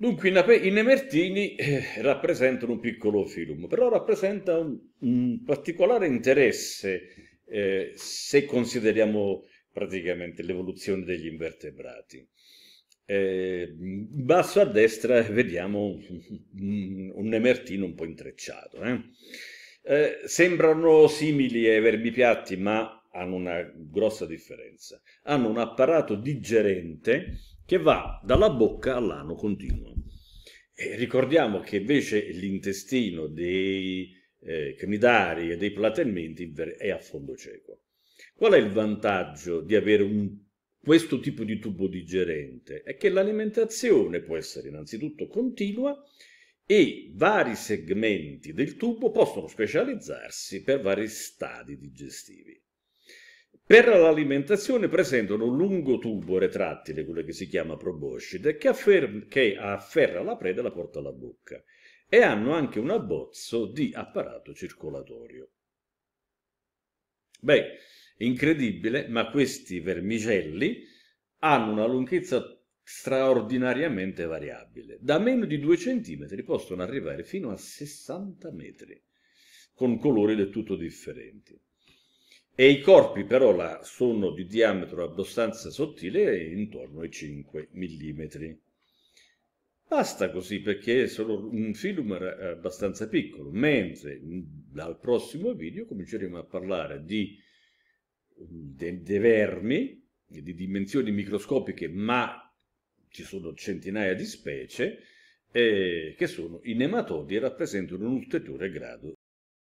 Dunque i Nemertini eh, rappresentano un piccolo film, però rappresenta un, un particolare interesse eh, se consideriamo praticamente l'evoluzione degli invertebrati. Eh, in basso a destra eh, vediamo un, un Nemertino un po' intrecciato. Eh. Eh, sembrano simili ai verbi piatti, ma hanno una grossa differenza. Hanno un apparato digerente che va dalla bocca all'ano continuo. E ricordiamo che invece l'intestino dei eh, cnidari e dei platelminti è a fondo cieco. Qual è il vantaggio di avere un, questo tipo di tubo digerente? È che l'alimentazione può essere innanzitutto continua e vari segmenti del tubo possono specializzarsi per vari stadi digestivi. Per l'alimentazione presentano un lungo tubo retrattile, quello che si chiama proboscide, che, che afferra la preda e la porta alla bocca e hanno anche un abbozzo di apparato circolatorio. Beh, incredibile, ma questi vermicelli hanno una lunghezza straordinariamente variabile. Da meno di 2 cm possono arrivare fino a 60 metri, con colori del tutto differenti e i corpi però là sono di diametro abbastanza sottile intorno ai 5 mm. Basta così perché è solo un film abbastanza piccolo, mentre mm, dal prossimo video cominceremo a parlare di mm, dei de vermi di dimensioni microscopiche, ma ci sono centinaia di specie, eh, che sono i nematodi e rappresentano un ulteriore grado